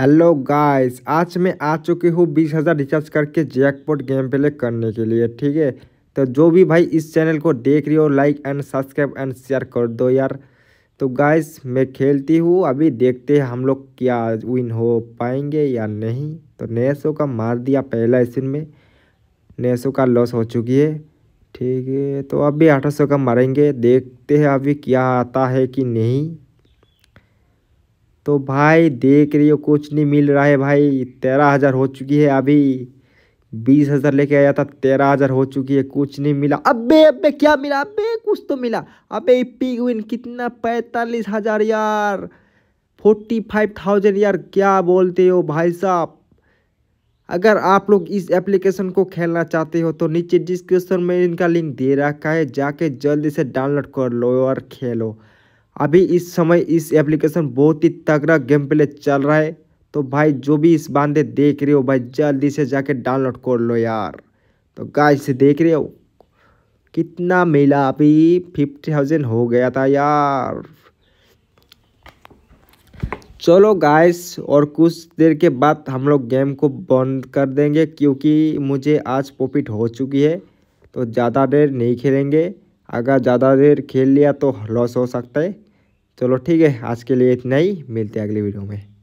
hello guys आज मैं आ चुके हूँ बीस हज़ार रिचार्ज करके जैकपॉट गेम प्ले करने के लिए ठीक है तो जो भी भाई इस चैनल को देख रही हो like and subscribe and share कर दो यार तो गाइस मैं खेलती हूँ अभी देखते हैं हम लोग क्या विन हो पाएंगे या नहीं तो नेसो का मार दिया पहला स्पिन में नेसो का लॉस हो चुकी है ठीक है तो अभी आठ सौ का मारेंगे देखते हैं अभी क्या आता है कि नहीं तो भाई देख रही हो कुछ नहीं मिल रहा है भाई तेरह हज़ार हो चुकी है अभी बीस हज़ार लेके आया था तेरह हज़ार हो चुकी है कुछ नहीं मिला अबे अबे क्या मिला अबे कुछ तो मिला अबे पिग विन कितना पैंतालीस हज़ार यार फोर्टी फाइव थाउजेंड यार क्या बोलते हो भाई साहब अगर आप लोग इस एप्लीकेशन को खेलना चाहते हो तो नीचे डिस्क्रिप्शन में इनका लिंक दे रखा है जाके जल्दी से डाउनलोड कर लो और खेलो अभी इस समय इस एप्लीकेशन बहुत ही तगड़ा गेम प्ले चल रहा है तो भाई जो भी इस बांधे देख रहे हो भाई जल्दी से जाके डाउनलोड कर लो यार तो गाय से देख रहे हो कितना मिला अभी फिफ्टी थाउजेंड हो गया था यार चलो गाइस और कुछ देर के बाद हम लोग गेम को बंद कर देंगे क्योंकि मुझे आज प्रॉफिट हो चुकी है तो ज़्यादा देर नहीं खेलेंगे अगर ज़्यादा देर खेल लिया तो लॉस हो सकता है चलो ठीक है आज के लिए इतना ही मिलते हैं अगली वीडियो में